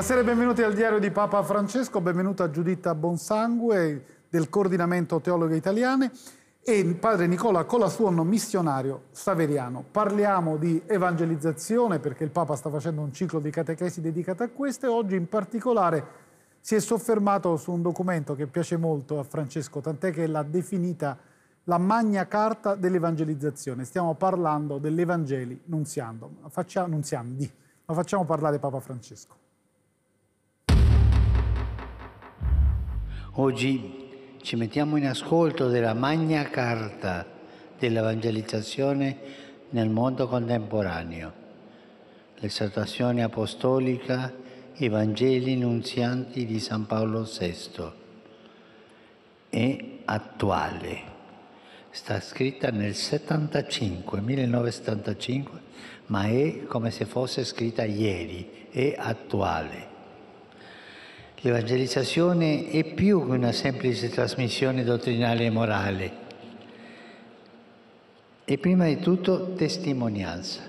Buonasera e benvenuti al diario di Papa Francesco, benvenuta Giuditta Bonsangue del Coordinamento Teologhe Italiane e padre Nicola Colasuono, missionario saveriano. Parliamo di evangelizzazione perché il Papa sta facendo un ciclo di catechesi dedicato a queste, oggi in particolare si è soffermato su un documento che piace molto a Francesco, tant'è che l'ha definita la magna carta dell'evangelizzazione. Stiamo parlando dell'Evangeli nunziando, faccia, nunziandi, ma facciamo parlare Papa Francesco. Oggi ci mettiamo in ascolto della magna carta dell'evangelizzazione nel mondo contemporaneo, l'esaltazione apostolica i Vangeli nunzianti di San Paolo VI. È attuale, sta scritta nel 75, 1975, ma è come se fosse scritta ieri, è attuale. L'evangelizzazione è più che una semplice trasmissione dottrinale e morale, è prima di tutto testimonianza,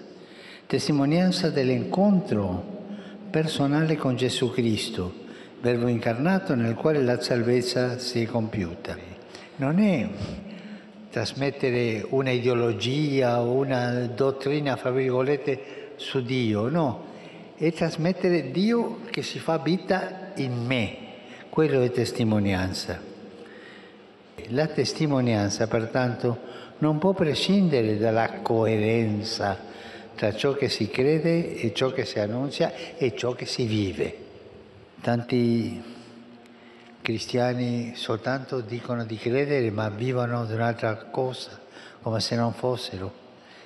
testimonianza dell'incontro personale con Gesù Cristo, verbo incarnato nel quale la salvezza si è compiuta. Non è trasmettere un'ideologia o una dottrina, fra virgolette, su Dio, no, e trasmettere Dio che si fa vita in me. Quello è testimonianza. La testimonianza, pertanto, non può prescindere dalla coerenza tra ciò che si crede e ciò che si annuncia e ciò che si vive. Tanti cristiani soltanto dicono di credere ma vivono di un'altra cosa, come se non fossero.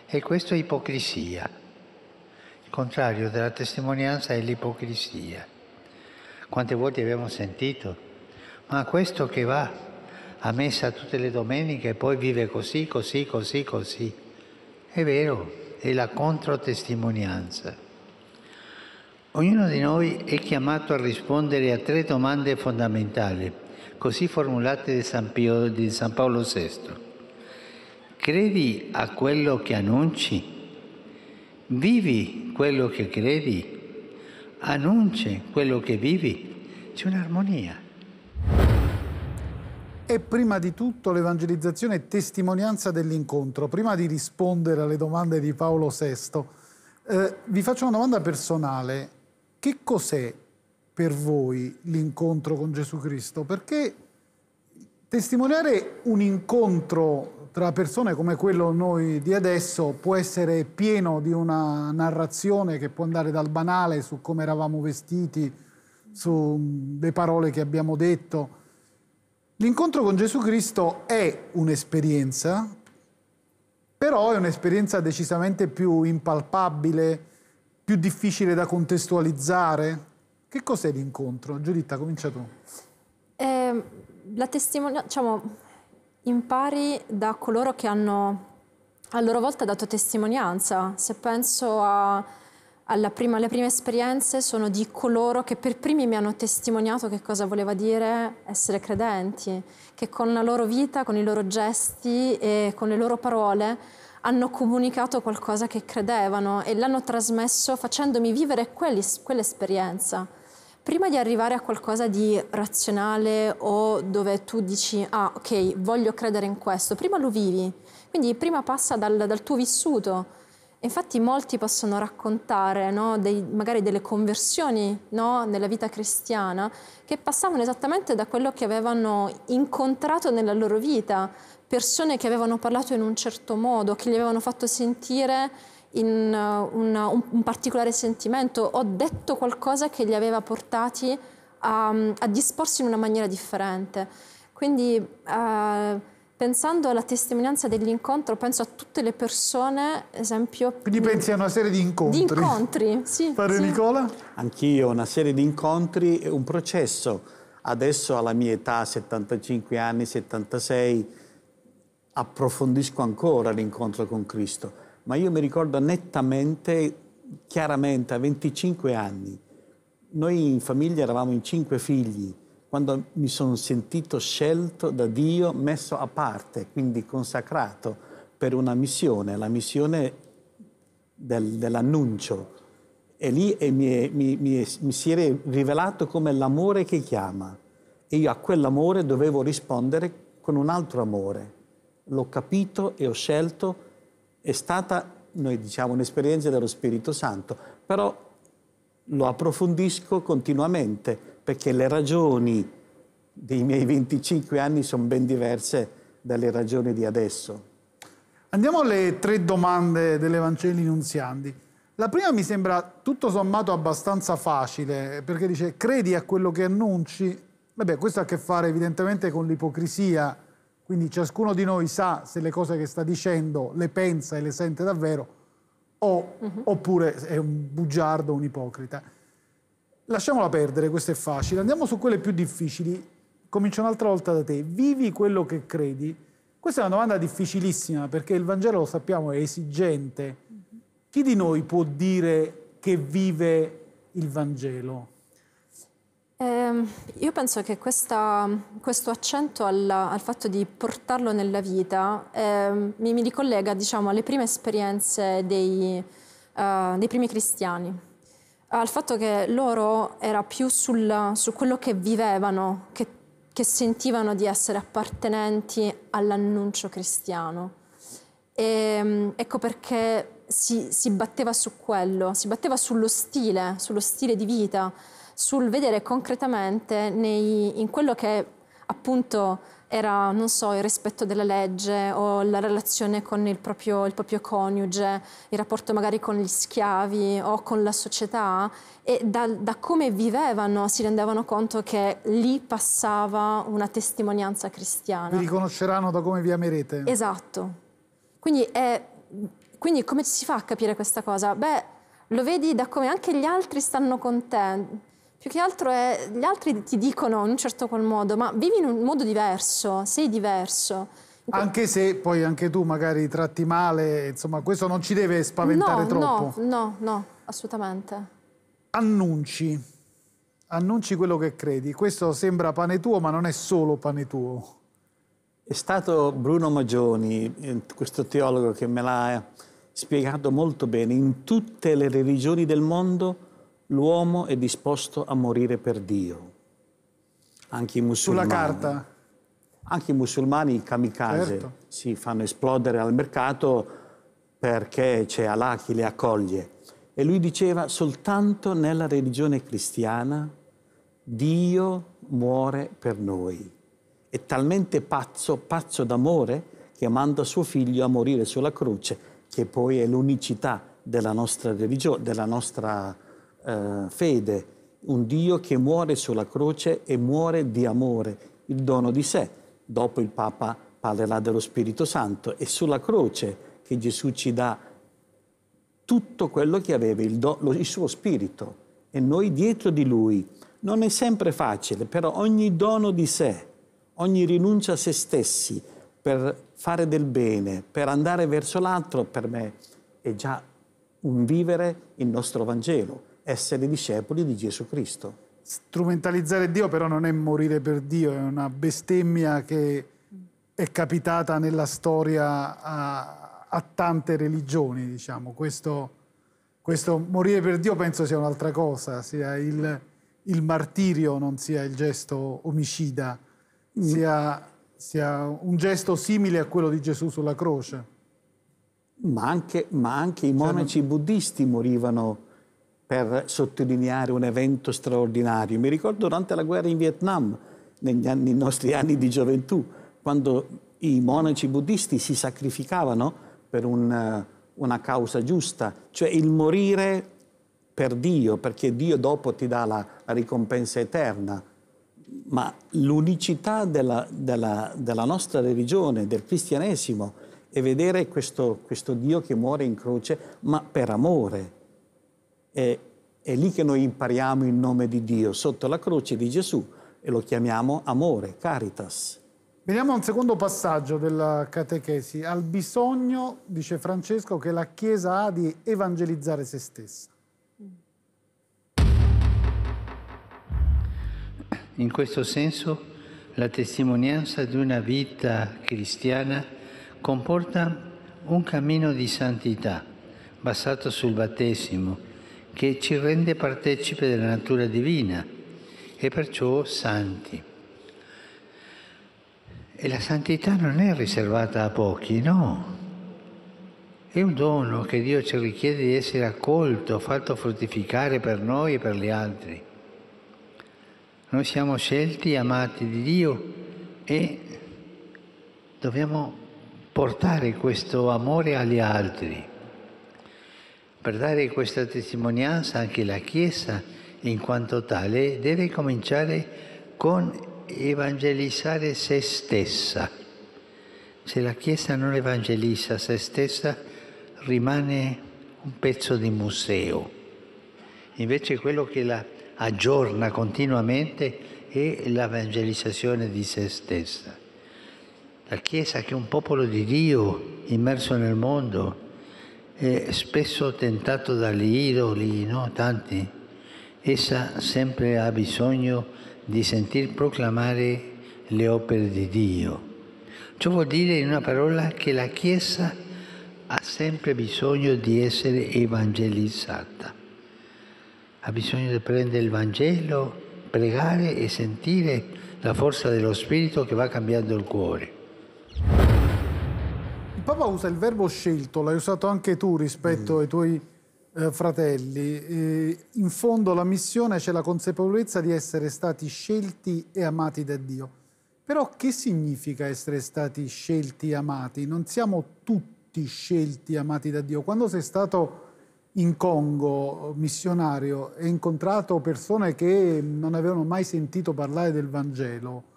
E questo è ipocrisia contrario della testimonianza è l'ipocrisia. Quante volte abbiamo sentito, ma questo che va a messa tutte le domeniche e poi vive così, così, così, così. È vero, è la controtestimonianza. Ognuno di noi è chiamato a rispondere a tre domande fondamentali, così formulate da San, Pio, di San Paolo VI. Credi a quello che annunci? vivi quello che credi, annunci quello che vivi, c'è un'armonia. E prima di tutto l'evangelizzazione è testimonianza dell'incontro. Prima di rispondere alle domande di Paolo VI, eh, vi faccio una domanda personale. Che cos'è per voi l'incontro con Gesù Cristo? Perché testimoniare un incontro tra persone come quello noi di adesso può essere pieno di una narrazione che può andare dal banale su come eravamo vestiti, sulle mm, parole che abbiamo detto. L'incontro con Gesù Cristo è un'esperienza, però è un'esperienza decisamente più impalpabile, più difficile da contestualizzare. Che cos'è l'incontro? Giuditta, comincia tu. Eh, la testimonianza, diciamo, impari da coloro che hanno a loro volta dato testimonianza. Se penso a, prima, alle prime esperienze, sono di coloro che per primi mi hanno testimoniato che cosa voleva dire essere credenti, che con la loro vita, con i loro gesti e con le loro parole hanno comunicato qualcosa che credevano e l'hanno trasmesso facendomi vivere quell'esperienza prima di arrivare a qualcosa di razionale o dove tu dici ah ok voglio credere in questo, prima lo vivi, quindi prima passa dal, dal tuo vissuto. Infatti molti possono raccontare no, dei, magari delle conversioni no, nella vita cristiana che passavano esattamente da quello che avevano incontrato nella loro vita, persone che avevano parlato in un certo modo, che gli avevano fatto sentire in eh, una, un, un, particolare sentimento, ho detto qualcosa che li aveva portati a, a disporsi in una maniera differente. Quindi eh, pensando alla testimonianza dell'incontro, penso a tutte le persone, esempio... Quindi pensi a una serie di incontri? Di incontri, sì. Fare sì. Nicola? Anch'io, una serie di incontri, e un processo. Adesso alla mia età, 75 anni, 76, approfondisco ancora l'incontro con Cristo ma io mi ricordo nettamente, chiaramente, a 25 anni, noi in famiglia eravamo in cinque figli, quando mi sono sentito scelto da Dio, messo a parte, quindi consacrato per una missione, la missione del, dell'annuncio. E lì e mi, mi, mi, mi si è rivelato come l'amore che chiama. E io a quell'amore dovevo rispondere con un altro amore. L'ho capito e ho scelto è stata, noi diciamo, un'esperienza dello Spirito Santo, però lo approfondisco continuamente perché le ragioni dei miei 25 anni sono ben diverse dalle ragioni di adesso. Andiamo alle tre domande dell'Evangeli Nunziandi. La prima mi sembra tutto sommato abbastanza facile, perché dice credi a quello che annunci? Vabbè, questo ha a che fare evidentemente con l'ipocrisia quindi ciascuno di noi sa se le cose che sta dicendo le pensa e le sente davvero o, uh mhm. -huh. oppure è un bugiardo, un ipocrita. Lasciamola perdere, questo è facile. Andiamo su quelle più difficili. Comincio un'altra volta da te. Vivi quello che credi? Questa è una domanda difficilissima perché il Vangelo, lo sappiamo, è esigente. Mhm. Chi di noi può dire che vive il Vangelo? Eh, io penso che questa, questo accento al, al, fatto di portarlo nella vita eh, mi, mi, ricollega diciamo, alle prime esperienze dei, uh, dei, primi cristiani, al fatto che loro era più sul, su quello che vivevano, che, che sentivano di essere appartenenti all'annuncio cristiano. E, ehm, ecco perché si, si batteva su quello, si batteva sullo stile, sullo stile di vita sul vedere concretamente nei, in quello che appunto era, non so, il rispetto della legge o la relazione con il proprio, il proprio, coniuge, il rapporto magari con gli schiavi o con la società e da, da come vivevano si rendevano conto che lì passava una testimonianza cristiana. Vi riconosceranno da come vi amerete. Esatto. Quindi, è, quindi come si fa a capire questa cosa? Beh, lo vedi da come anche gli altri stanno con te più che altro è, gli altri ti dicono in un certo qual modo, ma vivi in un modo diverso, sei diverso. Anche se poi anche tu magari tratti male, insomma, questo non ci deve spaventare no, troppo. No, no, no, assolutamente. Annunci. Annunci quello che credi. Questo sembra pane tuo, ma non è solo pane tuo. È stato Bruno Magioni, eh, questo teologo, che me l'ha spiegato molto bene. In tutte le religioni del mondo l'uomo è disposto a morire per Dio. Anche i musulmani. Sulla carta. Anche i musulmani i kamikaze certo. si fanno esplodere al mercato perché c'è Allah che li accoglie. E lui diceva soltanto nella religione cristiana Dio muore per noi. È talmente pazzo, pazzo d'amore, che manda suo figlio a morire sulla croce, che poi è l'unicità della nostra religione, della nostra eh, fede, un Dio che muore sulla croce e muore di amore, il dono di sé. Dopo il Papa parlerà dello Spirito Santo. e sulla croce che Gesù ci dà tutto quello che aveva, il, do, lo, il suo spirito, e noi dietro di lui. Non è sempre facile, però ogni dono di sé, ogni rinuncia a se stessi per fare del bene, per andare verso l'altro, per me è già un vivere il nostro Vangelo essere discepoli di Gesù Cristo. Strumentalizzare Dio però non è morire per Dio, è una bestemmia che è capitata nella storia a, a tante religioni, diciamo. Questo, questo, morire per Dio penso sia un'altra cosa, sia il, il, martirio, non sia il gesto omicida, mm. sia, sia un gesto simile a quello di Gesù sulla croce. Ma anche, ma anche, i cioè, monaci cioè, buddisti morivano per sottolineare un evento straordinario. Mi ricordo durante la guerra in Vietnam, negli anni, nei nostri anni di gioventù, quando i monaci buddisti si sacrificavano per un, una causa giusta, cioè il morire per Dio, perché Dio dopo ti dà la, la ricompensa eterna. Ma l'unicità della, della, della, nostra religione, del cristianesimo, è vedere questo, questo Dio che muore in croce, ma per amore, è, è lì che noi impariamo il nome di Dio, sotto la croce di Gesù, e lo chiamiamo amore, caritas. Veniamo a un secondo passaggio della catechesi, al bisogno, dice Francesco, che la Chiesa ha di evangelizzare se stessa. In questo senso la testimonianza di una vita cristiana comporta un cammino di santità basato sul battesimo, che ci rende partecipe della natura divina e perciò santi. E la santità non è riservata a pochi, no. È un dono che Dio ci richiede di essere accolto, fatto fruttificare per noi e per gli altri. Noi siamo scelti, amati di Dio e dobbiamo portare questo amore agli altri per dare questa testimonianza anche la Chiesa, in quanto tale, deve cominciare con evangelizzare se stessa. Se la Chiesa non evangelizza se stessa, rimane un pezzo di museo. Invece quello che la aggiorna continuamente è l'evangelizzazione di se stessa. La Chiesa che è un popolo di Dio immerso nel mondo, eh, spesso tentato dagli idoli, no? tanti, essa sempre ha bisogno di sentir proclamare le opere di Dio. Ciò vuol dire in una parola che la Chiesa ha sempre bisogno di essere evangelizzata, ha bisogno di prendere il Vangelo, pregare e sentire la forza dello Spirito che va cambiando il cuore. Papa usa il verbo scelto, l'hai usato anche tu rispetto mm. ai tuoi eh, fratelli. Eh, in fondo la missione c'è la consapevolezza di essere stati scelti e amati da Dio. Però che significa essere stati scelti e amati? Non siamo tutti scelti e amati da Dio. Quando sei stato in Congo missionario e incontrato persone che non avevano mai sentito parlare del Vangelo,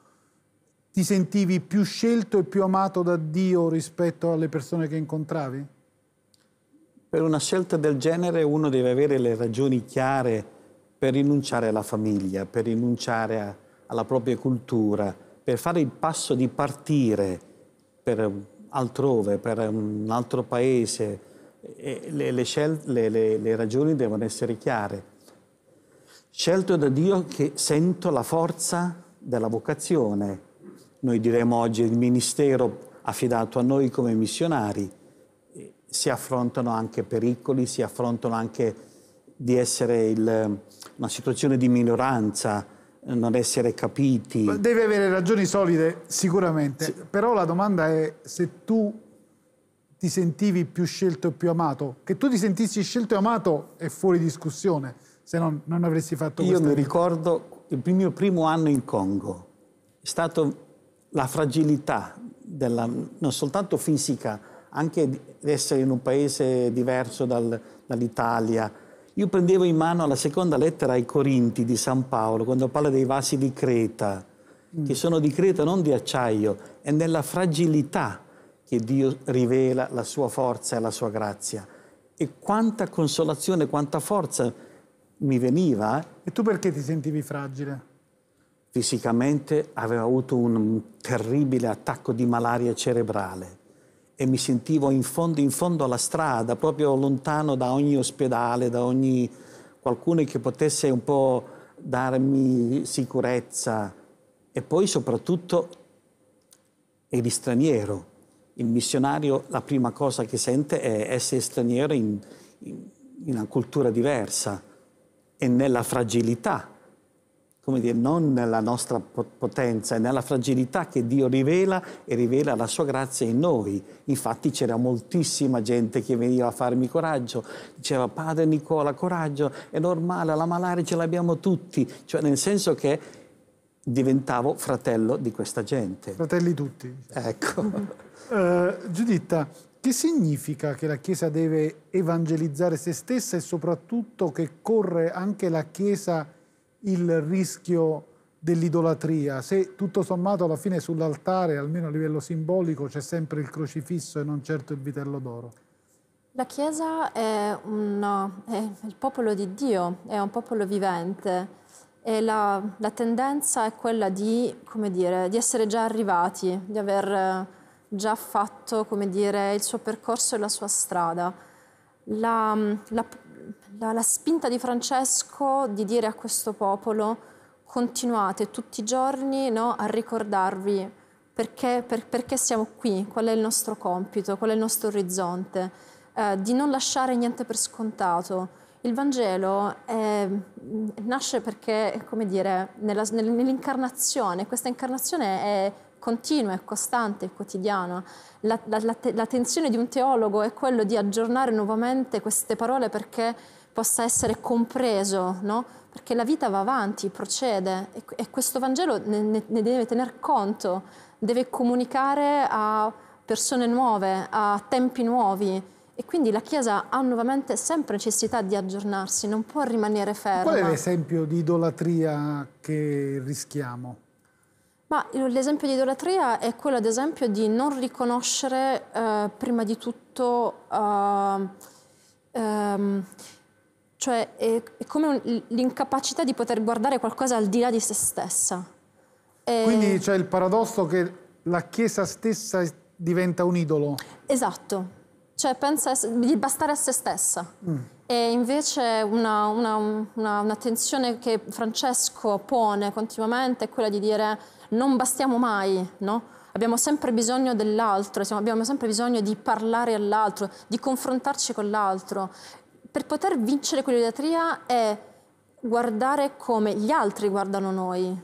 ti sentivi più scelto e più amato da Dio rispetto alle persone che incontravi? Per una scelta del genere uno deve avere le ragioni chiare per rinunciare alla famiglia, per rinunciare a, alla propria cultura, per fare il passo di partire per altrove, per un altro paese. Le, le, scelte, le, le ragioni devono essere chiare. Scelto da Dio che sento la forza della vocazione, noi diremo oggi il ministero affidato a noi come missionari, si affrontano anche pericoli, si affrontano anche di essere il, una situazione di minoranza, non essere capiti. Deve avere ragioni solide, sicuramente, sì. però la domanda è se tu ti sentivi più scelto e più amato. Che tu ti sentissi scelto e amato è fuori discussione, se no non avresti fatto questo. Io mi vita. ricordo il mio primo anno in Congo. È stato la fragilità della, non soltanto fisica, anche di essere in un paese diverso dal, dall'Italia. Io prendevo in mano la seconda lettera ai Corinti di San Paolo, quando parla dei vasi di Creta, mm. che sono di Creta, non di acciaio, è nella fragilità che Dio rivela la sua forza e la sua grazia. E quanta consolazione, quanta forza mi veniva. E tu perché ti sentivi fragile? fisicamente, avevo avuto un terribile attacco di malaria cerebrale e mi sentivo in fondo, in fondo alla strada, proprio lontano da ogni ospedale, da ogni qualcuno che potesse un po' darmi sicurezza. E poi soprattutto eri straniero. Il missionario la prima cosa che sente è essere straniero in, in, in una cultura diversa e nella fragilità come dire, non nella nostra potenza, è nella fragilità che Dio rivela e rivela la sua grazia in noi. Infatti c'era moltissima gente che veniva a farmi coraggio, diceva padre Nicola, coraggio, è normale, la malaria ce l'abbiamo tutti, cioè nel senso che diventavo fratello di questa gente. Fratelli tutti. Ecco. uh, Giuditta, che significa che la Chiesa deve evangelizzare se stessa e soprattutto che corre anche la Chiesa il rischio dell'idolatria, se tutto sommato alla fine sull'altare, almeno a livello simbolico, c'è sempre il crocifisso e non certo il vitello d'oro? La Chiesa è, un, è, il popolo di Dio, è un popolo vivente e la, la tendenza è quella di, dire, di, essere già arrivati, di aver eh, già fatto dire, il suo percorso e la sua strada. La, la, la, la spinta di Francesco di dire a questo popolo continuate tutti i giorni no, a ricordarvi perché, per, perché, siamo qui, qual è il nostro compito, qual è il nostro orizzonte, eh, di non lasciare niente per scontato. Il Vangelo è, nasce perché, come dire, nell'incarnazione, questa incarnazione è continua, è costante, è quotidiana. La, la, la, la tensione di un teologo è quella di aggiornare nuovamente queste parole perché possa essere compreso, no? perché la vita va avanti, procede e, e questo Vangelo ne, ne, deve tener conto, deve comunicare a persone nuove, a tempi nuovi. E quindi la Chiesa ha nuovamente sempre necessità di aggiornarsi, non può rimanere ferma. Qual è l'esempio di idolatria che rischiamo? l'esempio di idolatria è quello, ad esempio, di non riconoscere eh, prima di tutto eh, ehm, cioè è, è come un, l'incapacità di poter guardare qualcosa al di là di se stessa. E... Quindi c'è il paradosso che la Chiesa stessa diventa un idolo. Esatto. Cioè pensa di bastare a se stessa. Mm. E invece una, una, una, una, tensione che Francesco pone continuamente è quella di dire non bastiamo mai, no? Abbiamo sempre bisogno dell'altro, abbiamo sempre bisogno di parlare all'altro, di confrontarci con l'altro per poter vincere quell'idolatria è guardare come gli altri guardano noi.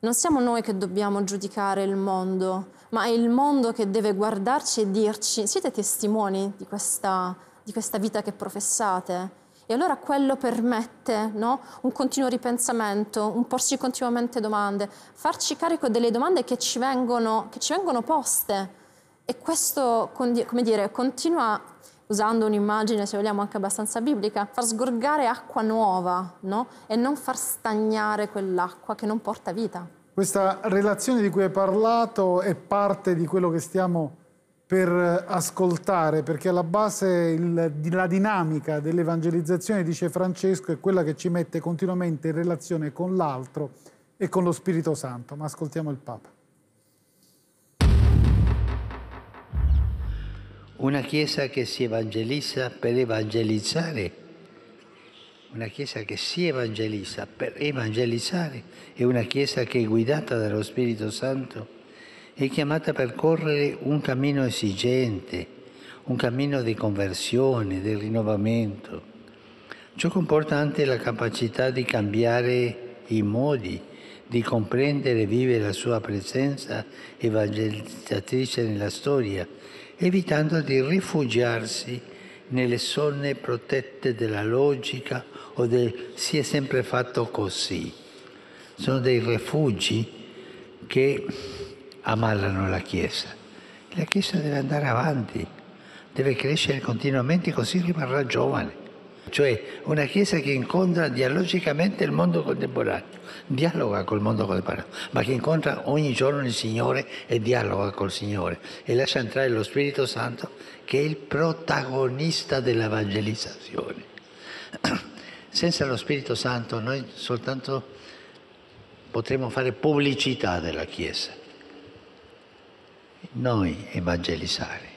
Non siamo noi che dobbiamo giudicare il mondo, ma è il mondo che deve guardarci e dirci siete testimoni di questa, di questa vita che professate. E allora quello permette no? un continuo ripensamento, un porci continuamente domande, farci carico delle domande che ci vengono, che ci vengono poste. E questo come dire, continua usando un'immagine, se vogliamo, anche abbastanza biblica, far sgorgare acqua nuova no? e non far stagnare quell'acqua che non porta vita. Questa relazione di cui hai parlato è parte di quello che stiamo per ascoltare, perché alla base il, la dinamica dell'evangelizzazione, dice Francesco, è quella che ci mette continuamente in relazione con l'altro e con lo Spirito Santo. Ma ascoltiamo il Papa. una Chiesa che si evangelizza per evangelizzare, una Chiesa che si evangelizza per evangelizzare è una Chiesa che è guidata dallo Spirito Santo è chiamata a percorrere un cammino esigente, un cammino di conversione, di rinnovamento. Ciò comporta anche la capacità di cambiare i modi, di comprendere e vivere la sua presenza evangelizzatrice nella storia evitando di rifugiarsi nelle sonne protette della logica o del si è sempre fatto così. Sono dei rifugi che ammalano la Chiesa. La Chiesa deve andare avanti, deve crescere continuamente così rimarrà giovane cioè una Chiesa che incontra dialogicamente il mondo contemporaneo, dialoga col mondo contemporaneo, ma che incontra ogni giorno il Signore e dialoga col Signore e lascia entrare lo Spirito Santo che è il protagonista dell'evangelizzazione. Senza lo Spirito Santo noi soltanto potremmo fare pubblicità della Chiesa, noi evangelizzare.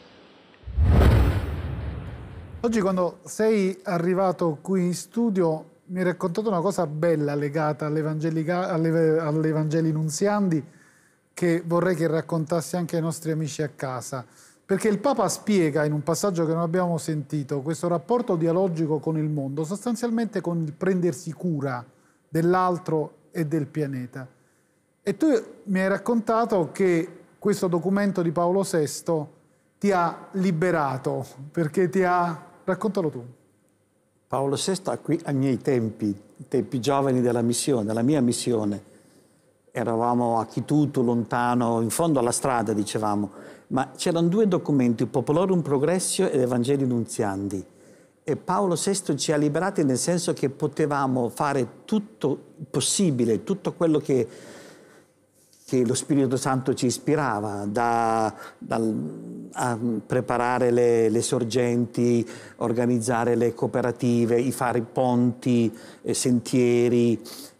Oggi quando sei arrivato qui in studio mi hai raccontato una cosa bella legata all'Evangeli Nunziandi che vorrei che raccontassi anche ai nostri amici a casa. Perché il Papa spiega in un passaggio che non abbiamo sentito questo rapporto dialogico con il mondo, sostanzialmente con il prendersi cura dell'altro e del pianeta. E tu mi hai raccontato che questo documento di Paolo VI ti ha liberato, perché ti ha Raccontalo tu. Paolo VI qui ai miei tempi, i tempi giovani della missione, della mia missione. Eravamo a Chituto, lontano, in fondo alla strada, dicevamo, ma c'erano due documenti, Popolorum Progressio ed Evangelii Nunziandi. E Paolo VI ci ha liberati nel senso che potevamo fare tutto possibile, tutto quello che che lo Spirito Santo ci ispirava da, dal, a preparare le, le, sorgenti, organizzare le cooperative, fare ponti, eh, sentieri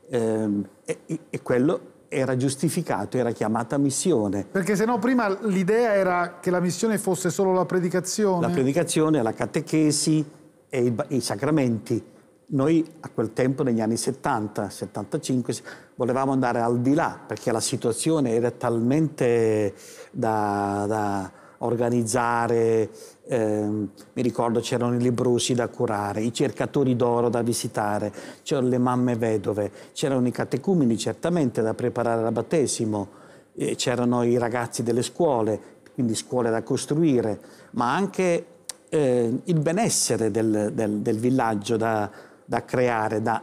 ehm, e, e quello era giustificato, era chiamata missione. Perché se no prima l'idea era che la missione fosse solo la predicazione. La predicazione, la catechesi e i, i sacramenti. Noi a quel tempo, negli anni 70, 75, volevamo andare al di là perché la situazione era talmente da, da organizzare, eh, mi ricordo c'erano i lebrosi da curare, i cercatori d'oro da visitare, c'erano le mamme vedove, c'erano i catecumini certamente da preparare al battesimo, eh, c'erano i ragazzi delle scuole, quindi scuole da costruire, ma anche eh, il benessere del, del, del villaggio da, da creare, da,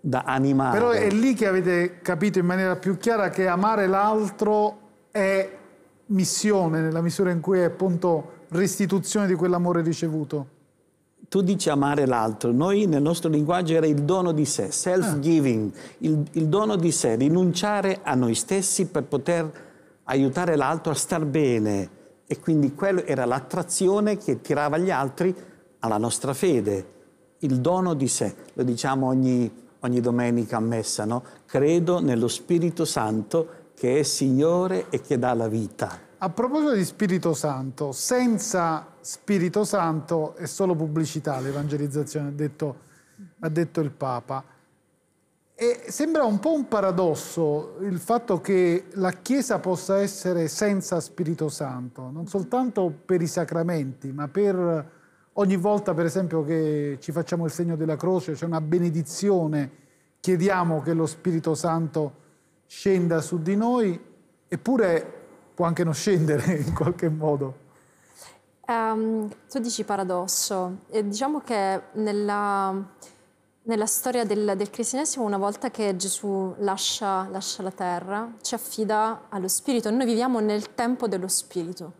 da animare. Però è lì che avete capito in maniera più chiara che amare l'altro è missione, nella misura in cui è appunto restituzione di quell'amore ricevuto. Tu dici amare l'altro, noi nel nostro linguaggio era il dono di sé, self-giving, il, il dono di sé, rinunciare a noi stessi per poter aiutare l'altro a star bene. E quindi quella era l'attrazione che tirava gli altri alla nostra fede il dono di sé, lo diciamo ogni, ogni domenica a messa, no? credo nello Spirito Santo che è Signore e che dà la vita. A proposito di Spirito Santo, senza Spirito Santo è solo pubblicità l'evangelizzazione, ha detto, ha detto il Papa. E sembra un po' un paradosso il fatto che la Chiesa possa essere senza Spirito Santo, non soltanto per i sacramenti, ma per Ogni volta, per esempio, che ci facciamo il segno della croce, c'è una benedizione, chiediamo che lo Spirito Santo scenda su di noi, eppure può anche non scendere in qualche modo. Um, tu dici paradosso. E diciamo che nella, nella storia del, del, cristianesimo, una volta che Gesù lascia, lascia la terra, ci affida allo Spirito. Noi viviamo nel tempo dello Spirito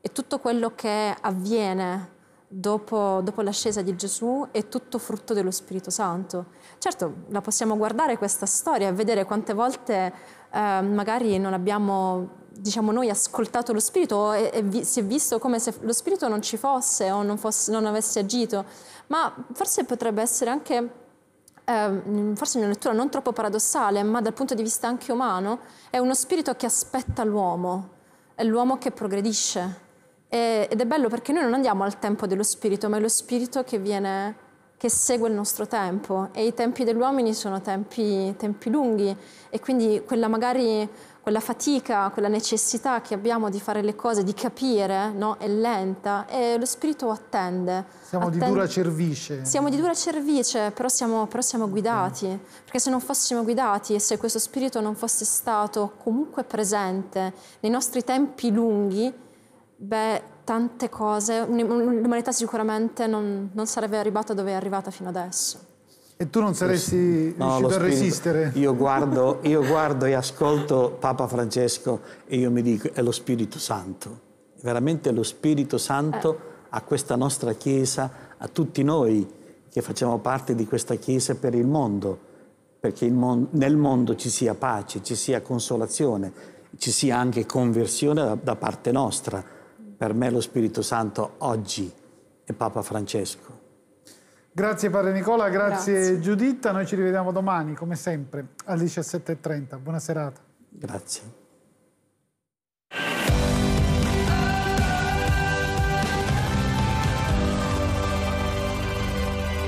e tutto quello che avviene dopo, dopo l'ascesa di Gesù è tutto frutto dello Spirito Santo. Certo, la possiamo guardare questa storia e vedere quante volte eh, magari non abbiamo diciamo noi ascoltato lo Spirito e, e vi, si è visto come se lo Spirito non ci fosse o non, fosse, non avesse agito, ma forse potrebbe essere anche eh, forse una lettura non troppo paradossale, ma dal punto di vista anche umano, è uno spirito che aspetta l'uomo, è l'uomo che progredisce, ed è bello perché noi non andiamo al tempo dello spirito, ma è lo spirito che, viene, che segue il nostro tempo e i tempi degli uomini sono tempi, tempi lunghi e quindi quella magari quella fatica, quella necessità che abbiamo di fare le cose, di capire, no? è lenta e lo spirito attende. Siamo attende. di dura cervice. Siamo di dura cervice, però siamo, però siamo guidati, okay. perché se non fossimo guidati e se questo spirito non fosse stato comunque presente nei nostri tempi lunghi, Beh, tante cose. L'umanità sicuramente non, non sarebbe arrivata dove è arrivata fino adesso. E tu non saresti no, riuscito a resistere? Io guardo, io guardo e ascolto Papa Francesco e io mi dico, è lo Spirito Santo. Veramente lo Spirito Santo eh. a questa nostra Chiesa, a tutti noi che facciamo parte di questa Chiesa per il mondo, perché il mon- nel mondo ci sia pace, ci sia consolazione, ci sia anche conversione da, da parte nostra per me lo Spirito Santo oggi è Papa Francesco. Grazie Padre Nicola, grazie, grazie. Giuditta. Noi ci rivediamo domani, come sempre, alle 17.30. Buona serata. Grazie.